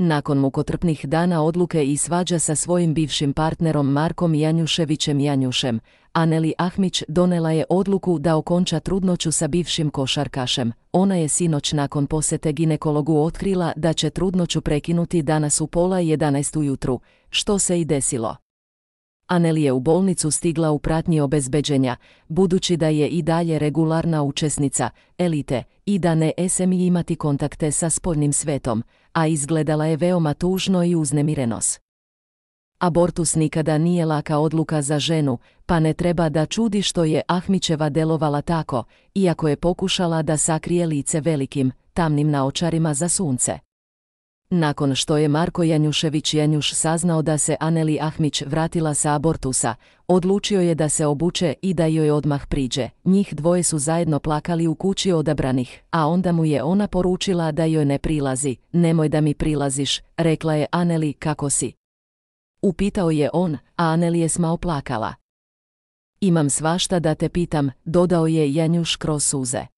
Nakon mukotrpnih dana odluke i svađa sa svojim bivšim partnerom Markom Janjuševićem Janjušem, Aneli Ahmić donela je odluku da okonča trudnoću sa bivšim košarkašem. Ona je sinoć nakon posete ginekologu otkrila da će trudnoću prekinuti danas u pola 11 ujutru, što se i desilo. Anel je u bolnicu stigla u pratnji obezbeđenja, budući da je i dalje regularna učesnica, elite, i da ne SMI imati kontakte sa spoljnim svetom, a izgledala je veoma tužno i uznemirenos. Abortus nikada nije laka odluka za ženu, pa ne treba da čudi što je Ahmićeva delovala tako, iako je pokušala da sakrije lice velikim, tamnim naočarima za sunce. Nakon što je Marko Janjušević Janjuš saznao da se Aneli Ahmić vratila sa abortusa, odlučio je da se obuče i da joj odmah priđe. Njih dvoje su zajedno plakali u kući odabranih, a onda mu je ona poručila da joj ne prilazi. Nemoj da mi prilaziš, rekla je Aneli kako si. Upitao je on, a Aneli je smao plakala. Imam svašta da te pitam, dodao je Janjuš kroz suze.